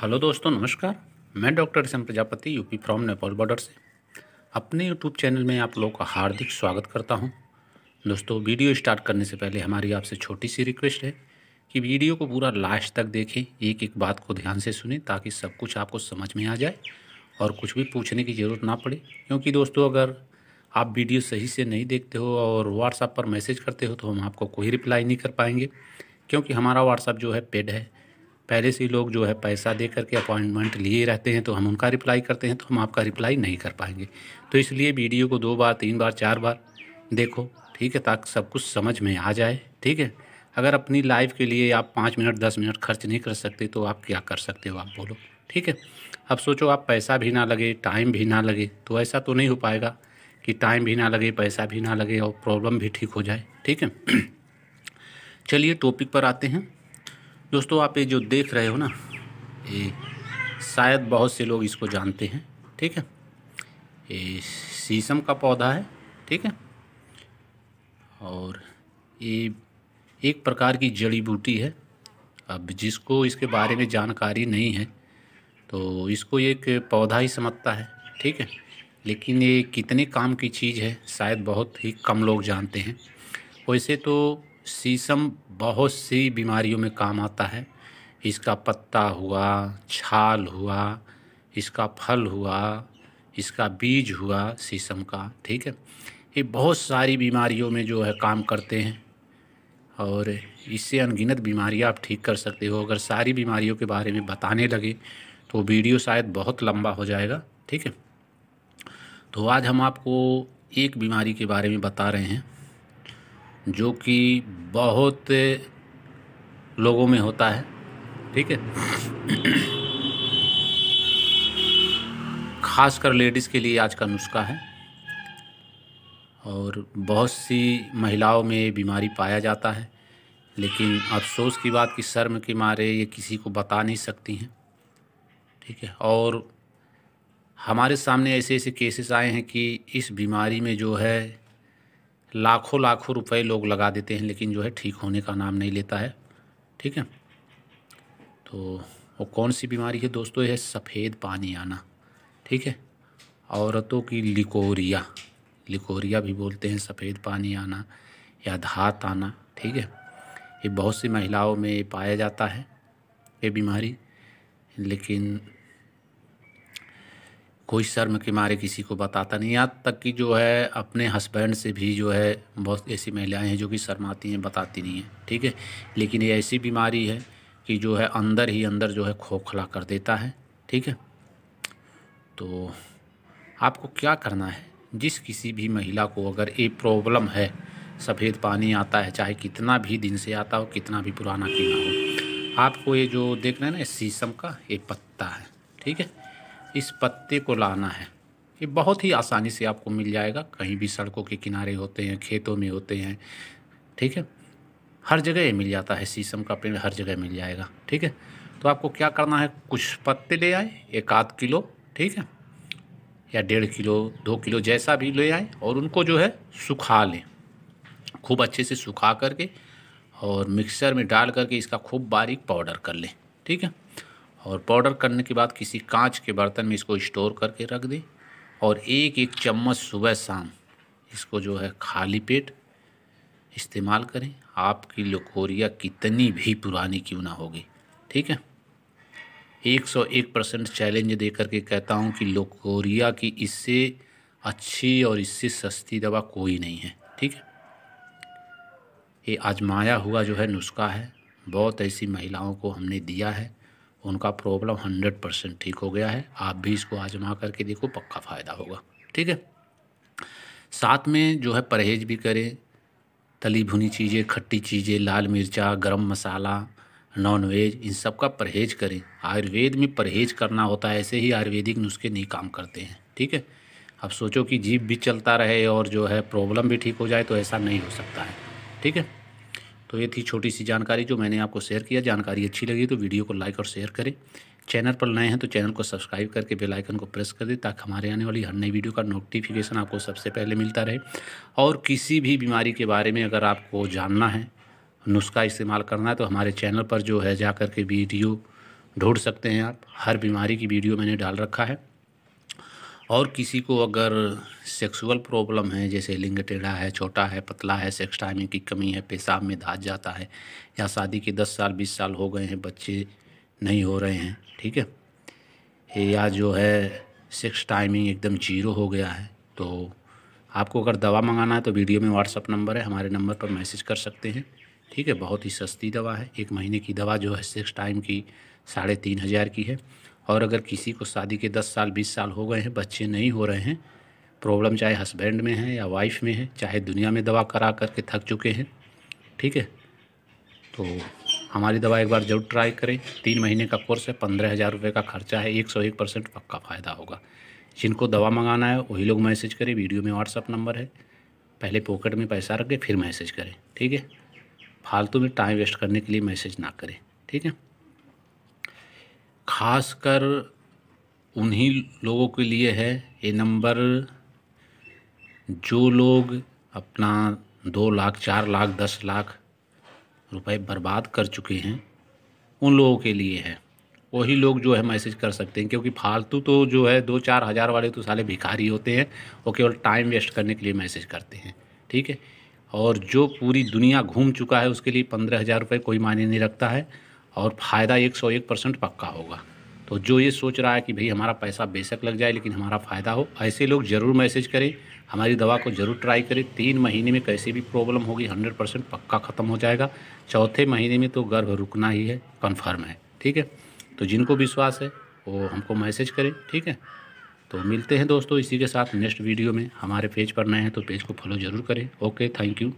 hello दोस्तों नमस्कार मैं doctor Shyam Prajapati UP from Nepal border से अपने यूट्यूब चैनल में आप लोगों का हार्दिक स्वागत करता हूं दोस्तों वीडियो स्टार्ट करने से पहले हमारी आपसे छोटी सी रिक्वेस्ट है कि वीडियो को पूरा लास्ट तक देखें एक एक बात को ध्यान से सुने ताकि सब कुछ आपको समझ में आ जाए और कुछ भी पूछने की ज़रूरत ना पड़े क्योंकि दोस्तों अगर आप वीडियो सही से नहीं देखते हो और व्हाट्सएप पर मैसेज करते हो तो हम आपको कोई रिप्लाई नहीं कर पाएंगे क्योंकि हमारा व्हाट्सएप जो है पेड है पहले से लोग जो है पैसा दे करके अपॉइंटमेंट लिए रहते हैं तो हम उनका रिप्लाई करते हैं तो हम आपका रिप्लाई नहीं कर पाएंगे तो इसलिए वीडियो को दो बार तीन बार चार बार देखो ठीक है ताकि सब कुछ समझ में आ जाए ठीक है अगर अपनी लाइफ के लिए आप पाँच मिनट दस मिनट खर्च नहीं कर सकते तो आप क्या कर सकते हो आप बोलो ठीक है अब सोचो आप पैसा भी ना लगे टाइम भी ना लगे तो ऐसा तो नहीं हो पाएगा कि टाइम भी ना लगे पैसा भी ना लगे और प्रॉब्लम भी ठीक हो जाए ठीक है चलिए टॉपिक पर आते हैं दोस्तों आप ये जो देख रहे हो ना ये शायद बहुत से लोग इसको जानते हैं ठीक है ये शीशम का पौधा है ठीक है और ये एक प्रकार की जड़ी बूटी है अब जिसको इसके बारे में जानकारी नहीं है तो इसको एक पौधा ही समझता है ठीक है लेकिन ये कितने काम की चीज़ है शायद बहुत ही कम लोग जानते हैं वैसे तो शीशम बहुत सी बीमारियों में काम आता है इसका पत्ता हुआ छाल हुआ इसका फल हुआ इसका बीज हुआ शीशम का ठीक है ये बहुत सारी बीमारियों में जो है काम करते हैं और इससे अनगिनत बीमारियां आप ठीक कर सकते हो अगर सारी बीमारियों के बारे में बताने लगे तो वीडियो शायद बहुत लंबा हो जाएगा ठीक है तो आज हम आपको एक बीमारी के बारे में बता रहे हैं जो कि बहुत लोगों में होता है ठीक है खासकर लेडीज़ के लिए आज का नुस्खा है और बहुत सी महिलाओं में बीमारी पाया जाता है लेकिन अफसोस की बात कि शर्म के मारे ये किसी को बता नहीं सकती हैं ठीक है और हमारे सामने ऐसे ऐसे केसेस आए हैं कि इस बीमारी में जो है लाखों लाखों रुपए लोग लगा देते हैं लेकिन जो है ठीक होने का नाम नहीं लेता है ठीक है तो वो कौन सी बीमारी है दोस्तों यह सफ़ेद पानी आना ठीक है औरतों की लिकोरिया लिकोरिया भी बोलते हैं सफ़ेद पानी आना या धात आना ठीक है ये बहुत सी महिलाओं में पाया जाता है ये बीमारी लेकिन कोई शर्म के मारे किसी को बताता नहीं यहाँ तक कि जो है अपने हस्बैंड से भी जो है बहुत ऐसी महिलाएं हैं जो कि शर्माती हैं बताती नहीं हैं ठीक है लेकिन ये ऐसी बीमारी है कि जो है अंदर ही अंदर जो है खोखला कर देता है ठीक है तो आपको क्या करना है जिस किसी भी महिला को अगर ये प्रॉब्लम है सफ़ेद पानी आता है चाहे कितना भी दिन से आता हो कितना भी पुराना क्यों ना हो आपको ये जो देख रहे हैं ना शीशम का ये पत्ता है ठीक है इस पत्ते को लाना है ये बहुत ही आसानी से आपको मिल जाएगा कहीं भी सड़कों के किनारे होते हैं खेतों में होते हैं ठीक है हर जगह ये मिल जाता है शीशम का पेड़ हर जगह मिल जाएगा ठीक है तो आपको क्या करना है कुछ पत्ते ले आए एक आध किलो ठीक है या डेढ़ किलो दो किलो जैसा भी ले आए और उनको जो है सुखा लें खूब अच्छे से सुखा करके और मिक्सर में डाल करके इसका खूब बारीक पाउडर कर लें ठीक है और पाउडर करने के बाद किसी कांच के बर्तन में इसको स्टोर करके रख दें और एक एक चम्मच सुबह शाम इसको जो है खाली पेट इस्तेमाल करें आपकी लकोरिया कितनी भी पुरानी क्यों ना होगी ठीक है एक सौ एक परसेंट चैलेंज दे करके कहता हूँ कि लोकोरिया की इससे अच्छी और इससे सस्ती दवा कोई नहीं है ठीक है ये आजमाया हुआ जो है नुस्खा है बहुत ऐसी महिलाओं को हमने दिया है उनका प्रॉब्लम हंड्रेड परसेंट ठीक हो गया है आप भी इसको आजमा करके देखो पक्का फ़ायदा होगा ठीक है साथ में जो है परहेज भी करें तली भुनी चीज़ें खट्टी चीज़ें लाल मिर्चा गरम मसाला नॉनवेज इन सब का परहेज करें आयुर्वेद में परहेज करना होता है ऐसे ही आयुर्वेदिक नुस्खे नहीं काम करते हैं ठीक है अब सोचो कि जीप भी चलता रहे और जो है प्रॉब्लम भी ठीक हो जाए तो ऐसा नहीं हो सकता है ठीक है तो ये थी छोटी सी जानकारी जो मैंने आपको शेयर किया जानकारी अच्छी लगी तो वीडियो को लाइक और शेयर करें चैनल पर नए हैं तो चैनल को सब्सक्राइब करके बेल आइकन को प्रेस कर दें ताकि हमारे आने वाली हर नई वीडियो का नोटिफिकेशन आपको सबसे पहले मिलता रहे और किसी भी बीमारी के बारे में अगर आपको जानना है नुस्खा इस्तेमाल करना है तो हमारे चैनल पर जो है जा कर के वीडियो ढूंढ सकते हैं आप हर बीमारी की वीडियो मैंने डाल रखा है और किसी को अगर सेक्सुअल प्रॉब्लम है जैसे लिंग टेढ़ा है छोटा है पतला है सेक्स टाइमिंग की कमी है पेशाब में धाज जाता है या शादी के दस साल बीस साल हो गए हैं बच्चे नहीं हो रहे हैं ठीक है या जो है सेक्स टाइमिंग एकदम जीरो हो गया है तो आपको अगर दवा मंगाना है तो वीडियो में व्हाट्सअप नंबर है हमारे नंबर पर मैसेज कर सकते हैं ठीक है बहुत ही सस्ती दवा है एक महीने की दवा जो है सेक्स टाइम की साढ़े तीन हज़ार की है और अगर किसी को शादी के दस साल बीस साल हो गए हैं बच्चे नहीं हो रहे हैं प्रॉब्लम चाहे हस्बैंड में है या वाइफ में है चाहे दुनिया में दवा करा करके थक चुके हैं ठीक है तो हमारी दवा एक बार जरूर ट्राई करें तीन महीने का कोर्स है पंद्रह हज़ार रुपये का खर्चा है एक सौ एक परसेंट पक्का फ़ायदा होगा जिनको दवा मंगाना है वही लोग मैसेज करें वीडियो में व्हाट्सअप नंबर है पहले पॉकेट में पैसा रखें फिर मैसेज करें ठीक है फालतू में टाइम वेस्ट करने के लिए मैसेज ना करें ठीक है खासकर उन्हीं लोगों के लिए है ये नंबर जो लोग अपना दो लाख चार लाख दस लाख रुपए बर्बाद कर चुके हैं उन लोगों के लिए है वही लोग जो है मैसेज कर सकते हैं क्योंकि फालतू तो जो है दो चार हज़ार वाले तो साले भिखारी होते हैं वो केवल टाइम वेस्ट करने के लिए मैसेज करते हैं ठीक है और जो पूरी दुनिया घूम चुका है उसके लिए पंद्रह हज़ार रुपये कोई मायने नहीं रखता है और फ़ायदा एक सौ एक परसेंट पक्का होगा तो जो ये सोच रहा है कि भाई हमारा पैसा बेशक लग जाए लेकिन हमारा फ़ायदा हो ऐसे लोग ज़रूर मैसेज करें हमारी दवा को ज़रूर ट्राई करें तीन महीने में कैसे भी प्रॉब्लम होगी हंड्रेड परसेंट पक्का ख़त्म हो जाएगा चौथे महीने में तो गर्भ रुकना ही है कन्फर्म है ठीक है तो जिनको विश्वास है वो हमको मैसेज करें ठीक है तो मिलते हैं दोस्तों इसी के साथ नेक्स्ट वीडियो में हमारे पेज पर नए हैं तो पेज को फॉलो ज़रूर करें ओके थैंक यू